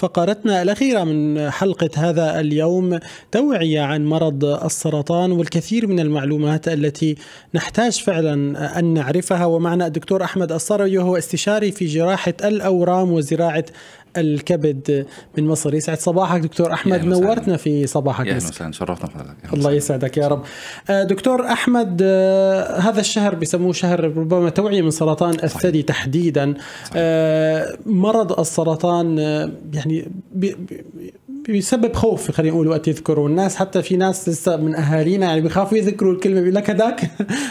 فقرتنا الأخيرة من حلقة هذا اليوم توعية عن مرض السرطان والكثير من المعلومات التي نحتاج فعلا أن نعرفها ومعنا الدكتور أحمد الصروي وهو استشاري في جراحة الأورام وزراعة الكبد من مصر يسعد صباحك دكتور احمد نورتنا في صباحك يا اهلا وسهلا شرفتنا بحضرتك الله يسعدك يا رب آه، دكتور احمد آه، هذا الشهر بيسموه شهر ربما توعيه من سرطان الثدي تحديدا صحيح. آه، مرض السرطان يعني بي بي بيسبب خوف خلينا نقول وقت يذكروا الناس حتى في ناس لسه من اهالينا يعني بيخافوا يذكروا الكلمه بيقول لك هذاك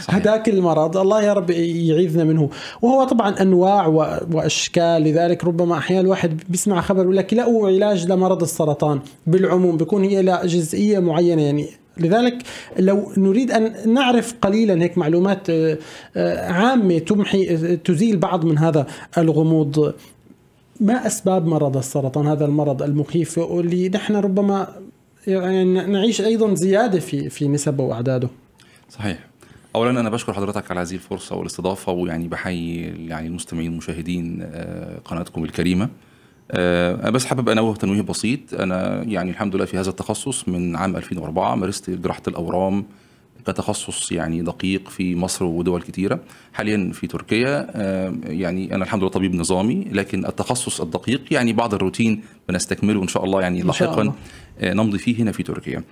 هذاك المرض الله يا رب يعيذنا منه وهو طبعا انواع واشكال لذلك ربما احيانا الواحد بيسمع خبر بيقول لك لقوا علاج لمرض السرطان بالعموم بيكون هي جزئيه معينه يعني لذلك لو نريد ان نعرف قليلا هيك معلومات آه، آه، عامه تمحي تزيل بعض من هذا الغموض ما أسباب مرض السرطان هذا المرض المخيف واللي نحن ربما يعني نعيش أيضا زيادة في في نسبه وأعداده صحيح اولا انا بشكر حضرتك على هذه الفرصه والاستضافه ويعني بحيي يعني المستمعين والمشاهدين آه، قناتكم الكريمه آه، أنا بس حابب انوه تنويه بسيط انا يعني الحمد لله في هذا التخصص من عام 2004 مارست جراحه الاورام كتخصص يعني دقيق في مصر ودول كتيره حاليا في تركيا آه، يعني انا الحمد لله طبيب نظامي لكن التخصص الدقيق يعني بعض الروتين بنستكمله ان شاء الله يعني لاحقا آه، نمضي فيه هنا في تركيا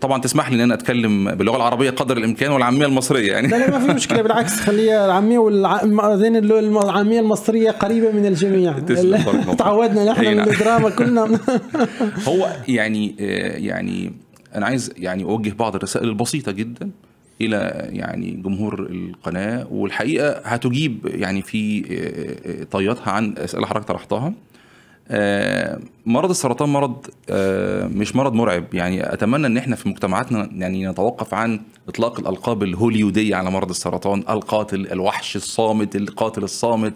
طبعا تسمح لي ان انا اتكلم باللغه العربيه قدر الامكان والعاميه المصريه يعني لا ما في مشكله بالعكس خليها العاميه والعاميه العاميه المصريه قريبه من الجميع تعودنا نحن إيه، نعم. الدراما كلنا هو يعني آه، يعني انا عايز يعني اوجه بعض الرسائل البسيطه جدا الى يعني جمهور القناه والحقيقه هتجيب يعني في آه، آه، طياتها عن اسئله حضرتك طرحتها آه، مرض السرطان مرض مش مرض مرعب يعني اتمنى ان احنا في مجتمعاتنا يعني نتوقف عن اطلاق الالقاب الهوليوديه على مرض السرطان القاتل الوحش الصامت القاتل الصامت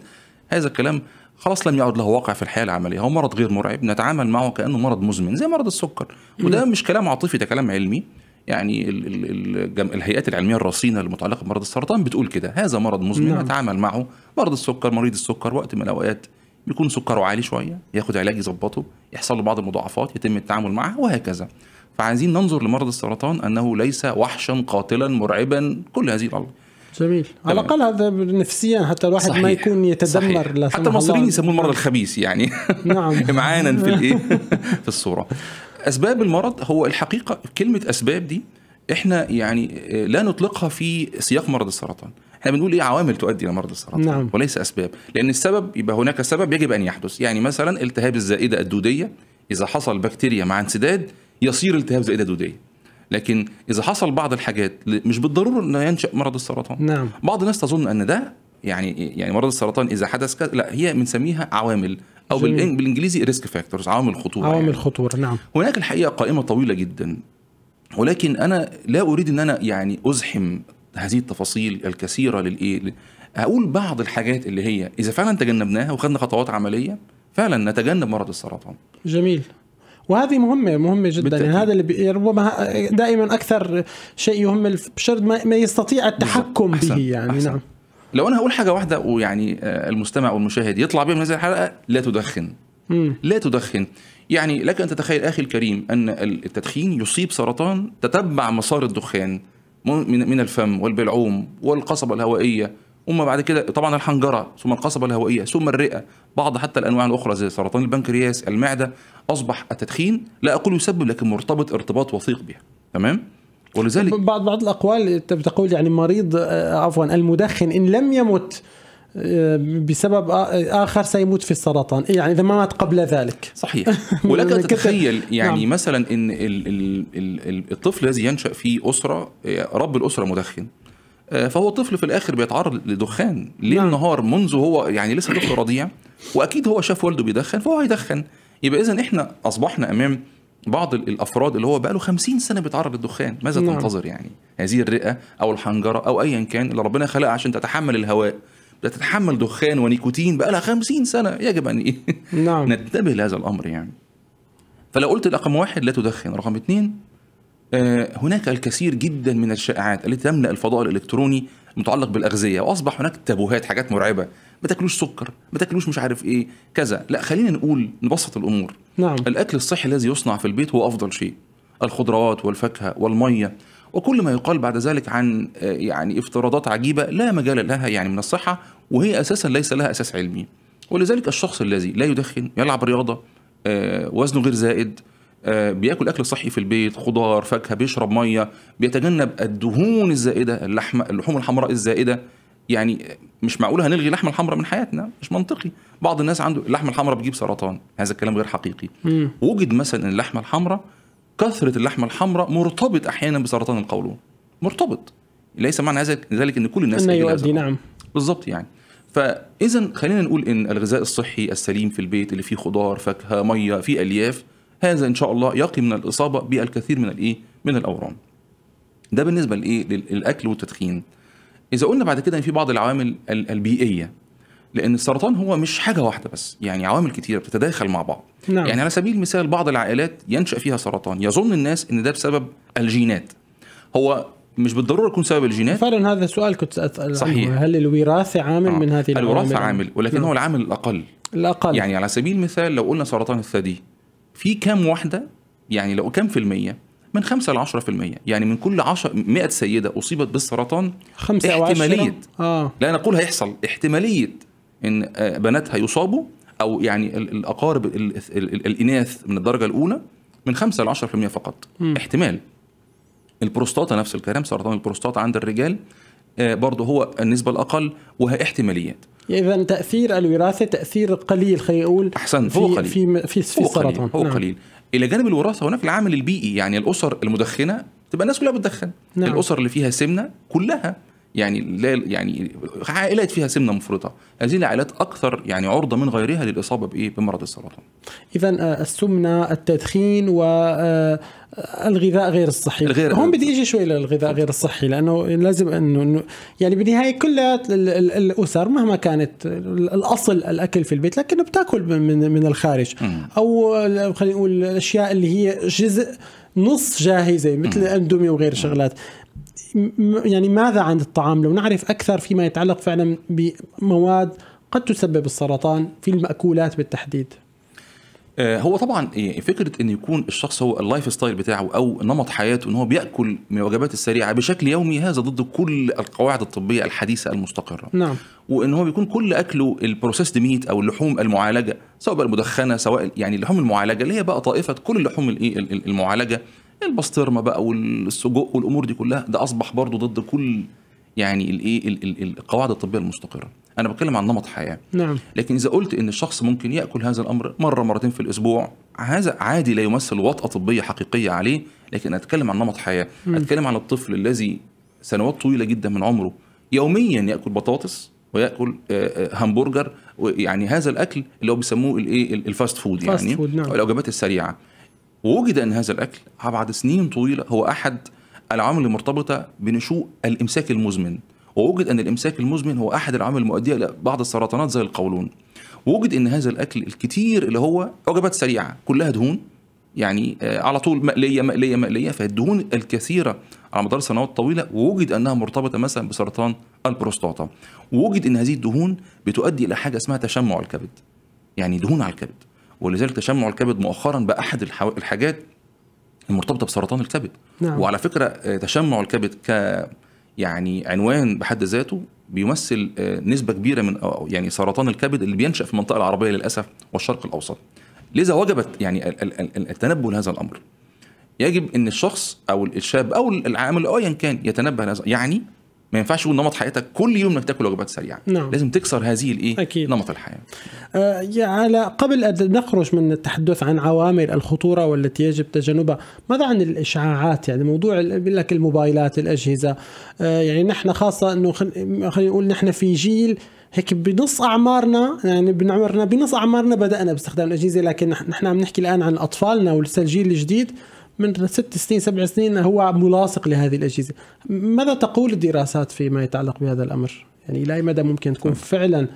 هذا الكلام خلاص لم يعد له واقع في الحياه العمليه هو مرض غير مرعب نتعامل معه كانه مرض مزمن زي مرض السكر وده مش كلام عاطفي ده كلام علمي يعني ال ال ال الهيئات العلميه الرصينه المتعلقه بمرض السرطان بتقول كده هذا مرض مزمن نعم. نتعامل معه مرض السكر مريض السكر وقت من الاوقات بيكون سكره عالي شويه ياخد علاج يظبطه يحصل له بعض المضاعفات يتم التعامل معها وهكذا فعايزين ننظر لمرض السرطان انه ليس وحشا قاتلا مرعبا كل هذه الامور جميل على الاقل هذا نفسيا حتى الواحد صحيح. ما يكون يتدمر صحيح. حتى المصريين يسموه المرض الخبيث يعني نعم معانا في الايه في الصوره اسباب المرض هو الحقيقه كلمه اسباب دي احنا يعني آه، لا نطلقها في سياق مرض السرطان احنا بنقول ايه عوامل تؤدي الى مرض السرطان نعم. وليس اسباب لان السبب يبقى هناك سبب يجب ان يحدث يعني مثلا التهاب الزائده الدوديه اذا حصل بكتيريا مع انسداد يصير التهاب زائده دوديه لكن اذا حصل بعض الحاجات مش بالضروره انه ينشا مرض السرطان نعم بعض الناس تظن ان ده يعني يعني مرض السرطان اذا حدث كذا لا هي بنسميها عوامل او جميل. بالانجليزي ريسك فاكتورز عوامل خطوره يعني. عوامل يعني. خطوره نعم هناك الحقيقه قائمه طويله جدا ولكن انا لا اريد ان انا يعني ازحم هذه التفاصيل الكثيره للايه هقول بعض الحاجات اللي هي اذا فعلا تجنبناها وخدنا خطوات عمليه فعلا نتجنب مرض السرطان جميل وهذه مهمه مهمه جدا يعني بالتأكيد. يعني هذا اللي يعني ربما دائما اكثر شيء يهم الشرد ما يستطيع التحكم أحسن. به يعني أحسن. نعم لو انا هقول حاجه واحده ويعني آه، المستمع والمشاهد يطلع بها من هذه الحلقه لا تدخن مم. لا تدخن يعني لك ان تتخيل اخي الكريم ان التدخين يصيب سرطان تتبع مسار الدخان من الفم والبلعوم والقصبه الهوائيه ثم بعد كده طبعا الحنجره ثم القصبه الهوائيه ثم الرئه بعض حتى الانواع الاخرى زي سرطان البنكرياس المعده اصبح التدخين لا اقول يسبب لكن مرتبط ارتباط وثيق بها تمام ولذلك بعض بعض الاقوال تقول يعني مريض آه، عفوا المدخن ان لم يمت آه، بسبب اخر سيموت في السرطان إيه يعني اذا ما مات قبل ذلك صحيح ولكن تتخيل يعني نعم. مثلا ان الطفل الذي ينشا في اسره آه، رب الاسره مدخن آه، فهو طفل في الاخر بيتعرض لدخان ليل نعم. نهار منذ هو يعني لسه طفل رضيع واكيد هو شاف والده بيدخن فهو هيدخن يبقى اذا احنا اصبحنا امام بعض الافراد اللي هو بقى له 50 سنه بيتعرض للدخان ماذا نعم. تنتظر يعني هذه الرئه او الحنجره او ايا كان اللي ربنا خلقها عشان تتحمل الهواء بتتحمل دخان ونيكوتين بقى لها 50 سنه يجب ان ايه نعم. ننتبه لهذا الامر يعني فلو قلت رقم واحد لا تدخن رقم اثنين آه، هناك الكثير جدا من الشائعات التي تملا الفضاء الالكتروني متعلق بالاغذيه واصبح هناك تابوهات حاجات مرعبه ما تاكلوش سكر ما تاكلوش مش عارف ايه كذا لا خلينا نقول نبسط الامور نعم. الاكل الصحي الذي يصنع في البيت هو افضل شيء الخضروات والفاكهه والميه وكل ما يقال بعد ذلك عن آه، يعني افتراضات عجيبه لا مجال لها يعني من الصحه وهي اساسا ليس لها اساس علمي ولذلك الشخص الذي لا يدخن يلعب رياضه آه، وزنه غير زائد آه، بياكل اكل صحي في البيت خضار فاكهه بيشرب ميه بيتجنب الدهون الزائده اللحمه اللحوم الحمراء الزائده يعني مش معقول هنلغي اللحمه الحمراء من حياتنا مش منطقي بعض الناس عنده اللحمه الحمراء بتجيب سرطان هذا الكلام غير حقيقي مم. وجد مثلا ان اللحمه الحمراء كثره اللحمه الحمراء مرتبط احيانا بسرطان القولون مرتبط ليس معنى هذا ذلك ان كل الناس يؤدي نعم بالظبط يعني فاذا خلينا نقول ان الغذاء الصحي السليم في البيت اللي فيه خضار فاكهه ميه فيه الياف هذا ان شاء الله يقي من الاصابه بالكثير من الايه من الاورام ده بالنسبه لايه للاكل والتدخين اذا قلنا بعد كده ان في بعض العوامل البيئيه لان السرطان هو مش حاجه واحده بس يعني عوامل كتيره بتتداخل مع بعض نعم. يعني على سبيل المثال بعض العائلات ينشا فيها سرطان يظن الناس ان ده بسبب الجينات هو مش بالضروره يكون سبب الجينات فعلا هذا سؤال كنت اسال صحيح هل الوراثه عامل آه. من هذه الوراثه عامل ولكن نعم. هو العامل الاقل الاقل يعني على سبيل المثال لو قلنا سرطان الثدي في كام واحده يعني لو كام في الميه من 5 ل 10% يعني من كل 10 100 سيده اصيبت بالسرطان 5 احتماليه اه لا انا اقول هيحصل احتماليه ان آه، بناتها يصابوا او يعني الاقارب الاناث من الدرجه الاولى من 5 ل 10% فقط م. احتمال البروستاتا نفس الكلام سرطان البروستاتا عند الرجال آه، برضه هو النسبه الاقل وهي احتماليات اذا تاثير الوراثه تاثير قليل خلينا نقول احسن فوق قليل في في, في السرطان هو نعم. قليل الى جانب الوراثه هناك العامل البيئي يعني الاسر المدخنه تبقى الناس كلها بتدخن نعم. الاسر اللي فيها سمنه كلها يعني لا يعني عائلات فيها سمنه مفرطه هذه العائلات اكثر يعني عرضه من غيرها للاصابه بايه بمرض السرطان اذا آه، السمنه التدخين و آه، الغذاء غير الصحي الغير هون بدي اجي شوي للغذاء غير الصحي لانه لازم انه يعني بالنهايه كل الاسر مهما كانت الاصل الاكل في البيت لكن بتاكل من من الخارج او خلينا نقول الاشياء اللي هي جزء نص جاهزه مثل الاندومي وغير شغلات يعني ماذا عن الطعام لو نعرف اكثر فيما يتعلق فعلا بمواد قد تسبب السرطان في الماكولات بالتحديد آه، هو طبعا إيه، فكره ان يكون الشخص هو اللايف ستايل بتاعه او نمط حياته ان هو بياكل من الوجبات السريعه بشكل يومي هذا ضد كل القواعد الطبيه الحديثه المستقره نعم وان هو بيكون كل اكله البروسيسد ميت او اللحوم المعالجه سواء بقى المدخنه سواء يعني اللحوم المعالجه اللي هي بقى طائفه كل اللحوم المعالجه البسطرمه بقى والسجق والامور دي كلها ده اصبح برضه ضد كل يعني الايه القواعد الطبيه المستقره انا بتكلم عن نمط حياه نعم لكن اذا قلت ان الشخص ممكن ياكل هذا الامر مره مرتين في الاسبوع هذا عادي لا يمثل وطأة طبية حقيقية عليه لكن أتكلم عن نمط حياة مم. أتكلم عن الطفل الذي سنوات طويلة جدا من عمره يوميا يأكل بطاطس وياكل آه، آه، همبرجر يعني هذا الاكل اللي هو بيسموه الايه الفاست فود يعني فود نعم. الوجبات السريعه وجد ان هذا الاكل بعد سنين طويله هو احد العوامل المرتبطه بنشوء الامساك المزمن ووجد أن الإمساك المزمن هو أحد العوامل المؤدية إلى بعض السرطانات زي القولون ووجد أن هذا الأكل الكتير اللي هو وجبات سريعة كلها دهون يعني آه، على طول مقليه مقليه مقليه فالدهون الكثيره على مدار سنوات طويله ووجد انها مرتبطه مثلا بسرطان البروستاتا ووجد ان هذه الدهون بتؤدي الى حاجه اسمها تشمع الكبد يعني دهون على الكبد ولذلك تشمع الكبد مؤخرا بقى احد الحاجات المرتبطه بسرطان الكبد نعم. وعلى فكره آه، تشمع الكبد ك يعني عنوان بحد ذاته بيمثل آه، نسبه كبيره من يعني سرطان الكبد اللي بينشا في المنطقه العربيه للاسف والشرق الاوسط لذا وجبت يعني التنبه لهذا الامر يجب ان الشخص او الشاب او العامل او ايا كان يتنبه لهذا يعني ما ينفعش يكون نمط حياتك كل يوم انك تاكل وجبات سريعه نعم. لازم تكسر هذه الايه أكيد. نمط الحياه آه على قبل ان نخرج من التحدث عن عوامل الخطوره والتي يجب تجنبها ماذا عن الاشعاعات يعني موضوع لك الموبايلات الاجهزه آه يعني نحن خاصه انه خلينا نقول نحن في جيل هيك بنص اعمارنا يعني بنعمرنا بنص اعمارنا بدانا باستخدام الاجهزه لكن نحن عم نحكي الان عن اطفالنا ولسه الجيل الجديد من ست سنين سبع سنين هو ملاصق لهذه الأجهزة ماذا تقول الدراسات فيما يتعلق بهذا الأمر؟ يعني إلى أي مدى ممكن تكون نعم. فعلا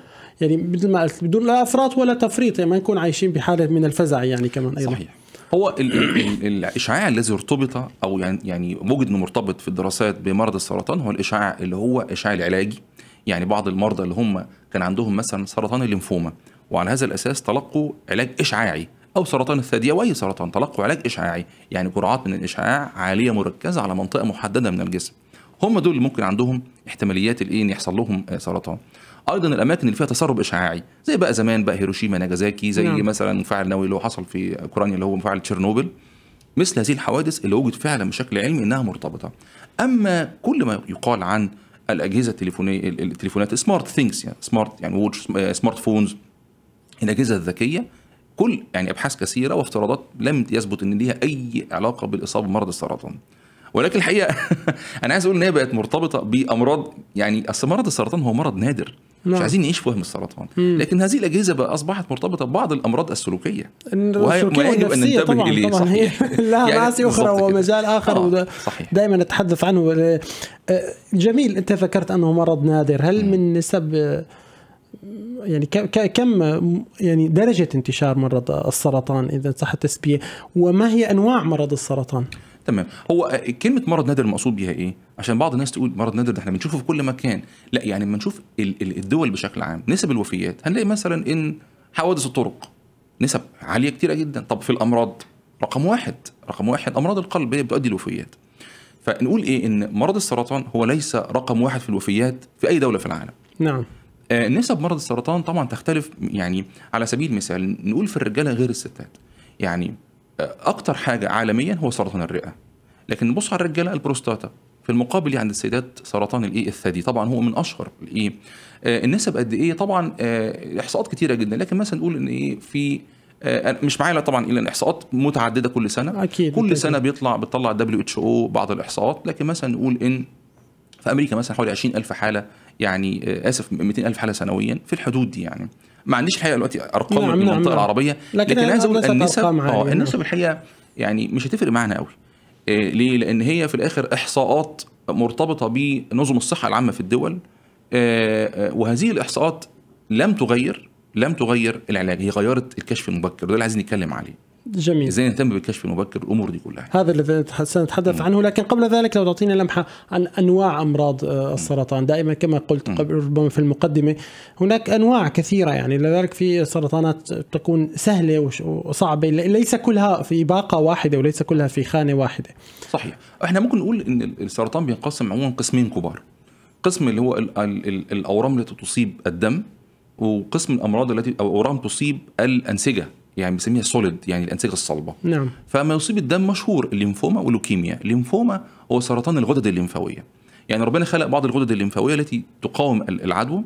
يعني مثل ما قلت بدون لا افراط ولا تفريط يعني ما نكون عايشين بحاله من الفزع يعني كمان ايضا صحيح هو الاشعاع الذي ارتبط او يعني يعني وجد انه مرتبط في الدراسات بمرض السرطان هو الاشعاع اللي هو الاشعاع العلاجي يعني بعض المرضى اللي هم كان عندهم مثلا سرطان الليمفوما وعلى هذا الاساس تلقوا علاج اشعاعي او سرطان الثدييه واي سرطان تلقوا علاج اشعاعي يعني جرعات من الاشعاع عاليه مركزه على منطقه محدده من الجسم هم دول اللي ممكن عندهم احتماليات الايه ان يحصل لهم آه، سرطان ايضا الاماكن اللي فيها تسرب اشعاعي زي بقى زمان بقى هيروشيما ناجازاكي زي نعم. مثلا مفاعل نووي اللي هو حصل في اوكرانيا اللي هو مفاعل تشيرنوبل مثل هذه الحوادث اللي وجد فعلا بشكل علمي انها مرتبطه اما كل ما يقال عن الاجهزه التليفونيه التليفونات سمارت ثينكس يعني سمارت يعني ووتش سمارت فونز الاجهزه الذكيه كل يعني ابحاث كثيره وافتراضات لم يثبت ان ليها اي علاقه بالاصابه بمرض السرطان ولكن الحقيقه انا عايز اقول ان هي بقت مرتبطه بامراض يعني اصل مرض السرطان هو مرض نادر نعم. مش عايزين نعيش وهم السرطان مم. لكن هذه الاجهزه بقى اصبحت مرتبطه ببعض الامراض السلوكيه وهي ما يجب ان ننتبه طبعًا اليه طبعًا صحيح هي لها يعني مآسي اخرى ومجال اخر آه. دائما نتحدث عنه آه، آه، جميل انت فكرت انه مرض نادر هل مم. من نسب يعني كم يعني درجه انتشار مرض السرطان اذا صح التسبية وما هي انواع مرض السرطان؟ تمام هو كلمه مرض نادر المقصود بيها ايه عشان بعض الناس تقول مرض نادر ده احنا بنشوفه في كل مكان لا يعني لما نشوف الدول بشكل عام نسب الوفيات هنلاقي مثلا ان حوادث الطرق نسب عاليه كتيره جدا طب في الامراض رقم واحد رقم واحد امراض القلب هي بتؤدي الوفيات فنقول ايه ان مرض السرطان هو ليس رقم واحد في الوفيات في اي دوله في العالم نعم آه، نسب مرض السرطان طبعا تختلف يعني على سبيل المثال نقول في الرجاله غير الستات يعني آه، اكتر حاجه عالميا هو سرطان الرئه لكن نبص على الرجاله البروستاتا في المقابل عند يعني السيدات سرطان الايه الثدي طبعا هو من اشهر الايه آه، النسب قد ايه طبعا احصاءات كتيره جدا لكن مثلا نقول ان ايه في مش معايا طبعا الا الاحصاءات متعدده كل سنه أكيد كل أكيد. سنه بيطلع بتطلع دبليو اتش او بعض الاحصاءات لكن مثلا نقول ان في امريكا مثلا حوالي 20000 حاله يعني آه، اسف 200 الف حاله سنويا في الحدود دي يعني ما عنديش الحقيقه دلوقتي ارقام نعم من نعم، المنطقه نعم العربيه لكن, لكن عايز اقول النسب اه نعم. النسب الحقيقه يعني مش هتفرق معانا قوي إيه ليه؟ لان هي في الاخر احصاءات مرتبطه بنظم الصحه العامه في الدول إيه وهذه الاحصاءات لم تغير لم تغير العلاج هي غيرت الكشف المبكر وده اللي عايزين نتكلم عليه جميل ازاي نهتم بالكشف المبكر الامور دي كلها هذا الذي سنتحدث عنه لكن قبل ذلك لو تعطينا لمحه عن انواع امراض آه، السرطان دائما كما قلت قبل ربما في المقدمه هناك انواع كثيره يعني لذلك في سرطانات تكون سهله وصعبه ليس كلها في باقه واحده وليس كلها في خانه واحده صحيح احنا ممكن نقول ان السرطان بينقسم عموما قسمين كبار قسم اللي هو الـ الـ الـ الاورام التي تصيب الدم وقسم الامراض التي او اورام تصيب الانسجه يعني بنسميها سوليد يعني الانسجه الصلبه نعم فما يصيب الدم مشهور الليمفوما واللوكيميا الليمفوما هو سرطان الغدد الليمفاويه يعني ربنا خلق بعض الغدد الليمفاويه التي تقاوم العدوى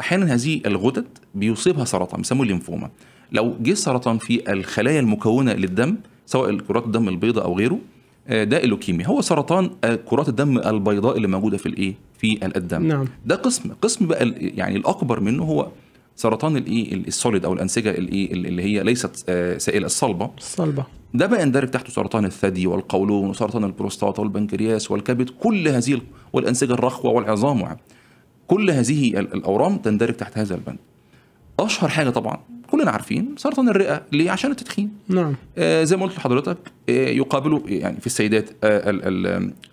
احيانا هذه الغدد بيصيبها سرطان بيسموه الليمفوما لو جه السرطان في الخلايا المكونه للدم سواء كرات الدم البيضاء او غيره ده آه، اللوكيميا هو سرطان آه، كرات الدم البيضاء اللي موجوده في الايه في الدم نعم. ده قسم قسم بقى يعني الاكبر منه هو سرطان الايه السوليد او الانسجه الايه اللي هي ليست آه، سائله الصلبه الصلبه ده بقى يندرج تحته سرطان الثدي والقولون وسرطان البروستاتا والبنكرياس والكبد كل هذه والانسجه الرخوه والعظام كل هذه الاورام تندرج تحت هذا البند اشهر حاجه طبعا كلنا عارفين سرطان الرئه ليه عشان التدخين نعم آه زي ما قلت لحضرتك آه يقابله يعني في السيدات آه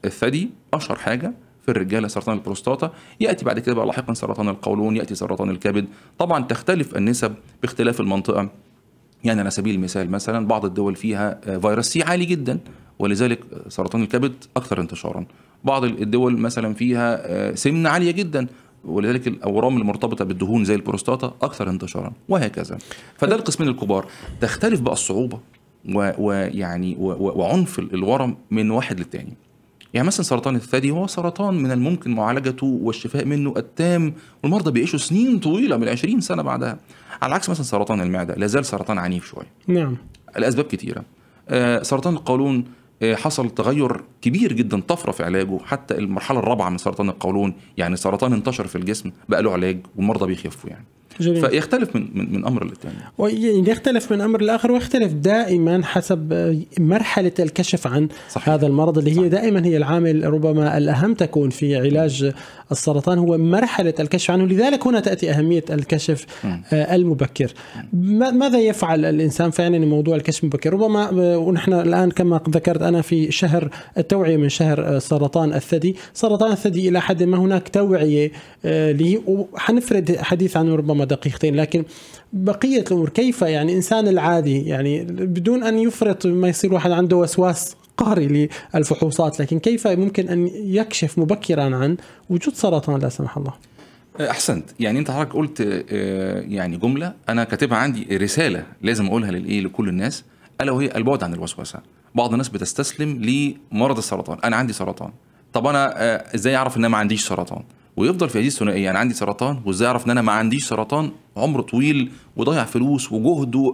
الثدي اشهر حاجه في الرجاله سرطان البروستاتا ياتي بعد كده بقى لاحقا سرطان القولون ياتي سرطان الكبد طبعا تختلف النسب باختلاف المنطقه يعني على سبيل المثال مثلا بعض الدول فيها آه، فيروس سي عالي جدا ولذلك سرطان الكبد اكثر انتشارا بعض الدول مثلا فيها آه، سمنه عاليه جدا ولذلك الاورام المرتبطه بالدهون زي البروستاتا اكثر انتشارا وهكذا فده طيب. القسمين الكبار تختلف بقى الصعوبه ويعني وعنف الورم من واحد للتاني يعني مثلا سرطان الثدي هو سرطان من الممكن معالجته والشفاء منه التام والمرضى بيعيشوا سنين طويله من 20 سنه بعدها على عكس مثلا سرطان المعده لا زال سرطان عنيف شويه نعم الاسباب كثيره آه سرطان القولون آه حصل تغير كبير جدا طفره في علاجه حتى المرحله الرابعه من سرطان القولون يعني سرطان انتشر في الجسم بقى له علاج والمرضى بيخفوا يعني جميل. فيختلف من من, من امر للثاني يختلف من امر لاخر ويختلف دائما حسب مرحله الكشف عن صحيح. هذا المرض اللي هي صحيح. دائما هي العامل ربما الاهم تكون في علاج السرطان هو مرحله الكشف عنه لذلك هنا تاتي اهميه الكشف م. آه، المبكر ماذا يفعل الانسان فعلا لموضوع الكشف المبكر ربما آه، ونحن الان كما ذكرت انا في شهر التوعيه من شهر آه، سرطان الثدي سرطان الثدي الى حد ما هناك توعيه له وحنفرد حديث عنه ربما دقيقتين لكن بقية الأمور كيف يعني إنسان العادي يعني بدون أن يفرط ما يصير واحد عنده وسواس قهري للفحوصات لكن كيف ممكن أن يكشف مبكرا عن وجود سرطان لا سمح الله أه، احسنت يعني انت حضرتك قلت أه، يعني جمله انا كاتبها عندي رساله لازم اقولها للايه لكل الناس الا وهي البعد عن الوسوسه بعض الناس بتستسلم لمرض السرطان انا عندي سرطان طب انا أه، ازاي اعرف ان انا ما عنديش سرطان ويفضل في هذه الثنائيه انا يعني عندي سرطان وازاي اعرف ان انا ما عنديش سرطان عمر طويل وضيع فلوس وجهد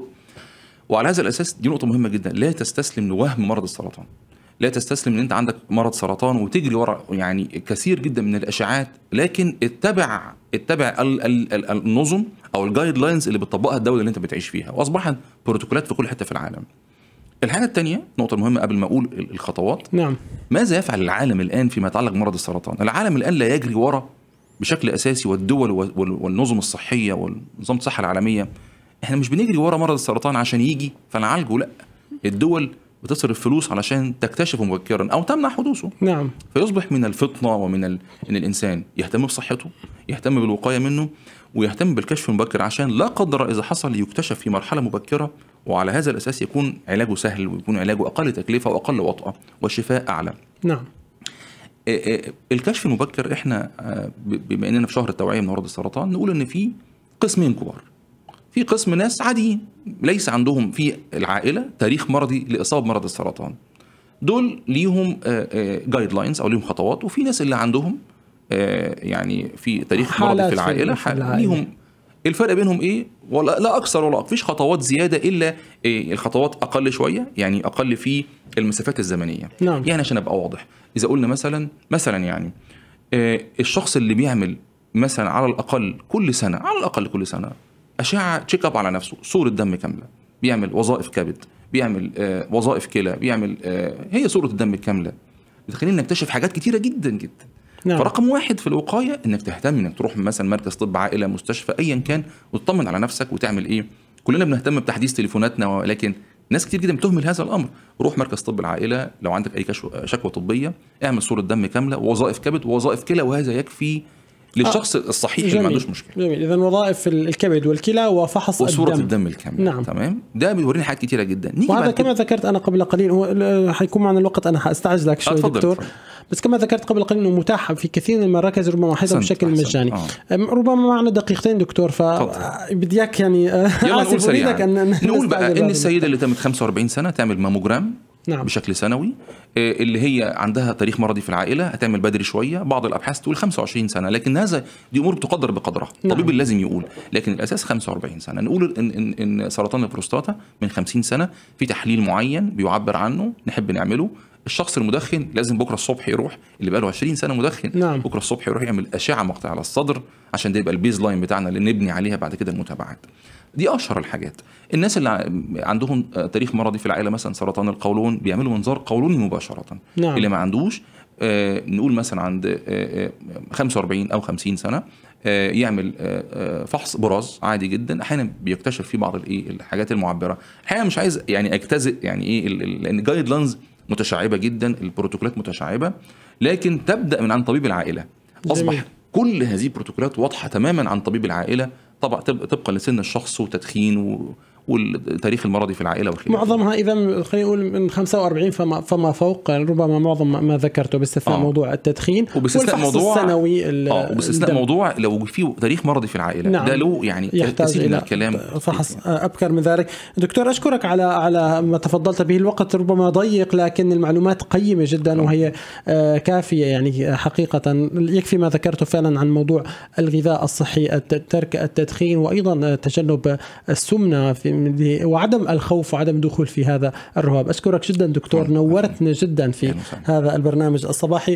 وعلى هذا الاساس دي نقطه مهمه جدا لا تستسلم لوهم مرض السرطان لا تستسلم ان انت عندك مرض سرطان وتجري ورا يعني كثير جدا من الاشاعات لكن اتبع اتبع ال ال ال النظم او الجايد لاينز اللي بتطبقها الدوله اللي انت بتعيش فيها واصبحت بروتوكولات في كل حته في العالم الحاجه الثانيه نقطه مهمه قبل ما اقول الخطوات نعم ماذا يفعل العالم الان فيما يتعلق بمرض السرطان العالم الان لا يجري وراء بشكل اساسي والدول والنظم الصحيه ونظام الصحه العالميه احنا مش بنجري ورا مرض السرطان عشان يجي فنعالجه لا الدول بتصرف فلوس علشان تكتشفه مبكرا او تمنع حدوثه نعم فيصبح من الفطنه ومن ال... ان الانسان يهتم بصحته يهتم بالوقايه منه ويهتم بالكشف المبكر عشان لا قدر اذا حصل يكتشف في مرحله مبكره وعلى هذا الاساس يكون علاجه سهل ويكون علاجه اقل تكلفه واقل وطأه والشفاء اعلى نعم إيه، إيه، الكشف المبكر احنا آه، بما اننا في شهر التوعيه من مرض السرطان نقول ان في قسمين كبار في قسم ناس عاديين ليس عندهم في العائله تاريخ مرضي لاصابه مرض السرطان دول ليهم جايد آه، لاينز آه، او ليهم خطوات وفي ناس اللي عندهم يعني في تاريخ مرضي في العائله, في العائلة. ليهم الفرق بينهم ايه ولا لا اكثر ولا مفيش خطوات زياده الا إيه الخطوات اقل شويه يعني اقل في المسافات الزمنيه نعم. يعني عشان ابقى واضح اذا قلنا مثلا مثلا يعني إيه الشخص اللي بيعمل مثلا على الاقل كل سنه على الاقل كل سنه اشعه تشيك اب على نفسه صوره دم كامله بيعمل وظائف كبد بيعمل آه وظائف كلى بيعمل آه هي صوره الدم الكامله بتخلينا نكتشف حاجات كتيره جدا جدا نعم. فرقم واحد في الوقايه انك تهتم انك تروح مثلا مركز طب عائله مستشفى ايا كان وتطمن على نفسك وتعمل ايه كلنا بنهتم بتحديث تليفوناتنا ولكن ناس كتير جدا بتهمل هذا الامر روح مركز طب العائله لو عندك اي شكوى طبيه اعمل صوره دم كامله ووظائف كبد ووظائف كلى وهذا يكفي للشخص آه. الصحيح جميل. اللي ما عندوش مشكله جميل اذا وظائف الكبد والكلى وفحص وصوره الدم, الدم الكامل نعم تمام ده بيورينا حاجات كثيره جدا وهذا كما ذكرت انا قبل قليل هو حيكون معنا الوقت انا هستعجلك شوي أتفضل آه، دكتور أتفضل. بس كما ذكرت قبل قليل انه متاح في كثير من المراكز ربما واحده بشكل مجاني آه. ربما معنا دقيقتين دكتور ف بدي اياك يعني آه، يلا نقول سريعا نقول بقى ان السيده اللي تمت 45 سنه تعمل ماموجرام نعم. بشكل سنوي آه، اللي هي عندها تاريخ مرضي في العائله هتعمل بدري شويه بعض الابحاث تقول 25 سنه لكن هذا دي امور بتقدر بقدرها نعم. طبيب لازم يقول لكن الاساس 45 سنه نقول ان ان, إن سرطان البروستاتا من 50 سنه في تحليل معين بيعبر عنه نحب نعمله الشخص المدخن لازم بكره الصبح يروح اللي بقاله 20 سنه مدخن نعم. بكره الصبح يروح يعمل اشعه مقطعه على الصدر عشان ده يبقى البيز لاين بتاعنا اللي نبني عليها بعد كده المتابعات دي اشهر الحاجات الناس اللي عندهم تاريخ مرضي في العائله مثلا سرطان القولون بيعملوا منظار قولوني مباشره نعم. اللي ما عندوش آه نقول مثلا عند آه 45 آه، او 50 سنه آه يعمل آه، آه، فحص براز عادي جدا احيانا بيكتشف فيه بعض الايه الحاجات المعبره الحقيقه مش عايز يعني اجتزئ يعني ايه لان جايد لاينز متشعبه جدا البروتوكولات متشعبه لكن تبدا من عن طبيب العائله اصبح جميل. كل هذه البروتوكولات واضحه تماما عن طبيب العائله طبعا طبقا لسن الشخص وتدخين والتاريخ المرضي في العائله والخلافه معظمها اذا خلينا نقول من 45 فما فما فوق يعني ربما معظم ما ذكرته باستثناء آه. موضوع التدخين وباستثناء موضوع السنوي اه وباستثناء الدم. موضوع لو في تاريخ مرضي في العائله نعم. ده له يعني يحتاج الى الكلام فحص آه، ابكر من ذلك دكتور اشكرك على على ما تفضلت به الوقت ربما ضيق لكن المعلومات قيمه جدا نعم. آه. وهي كافيه يعني آه، حقيقه يكفي ما ذكرته فعلا عن موضوع الغذاء الصحي ترك التدخين وايضا آه، تجنب السمنه في وعدم الخوف وعدم الدخول في هذا الرهاب أشكرك جدا دكتور نورتنا جدا في هذا البرنامج الصباحي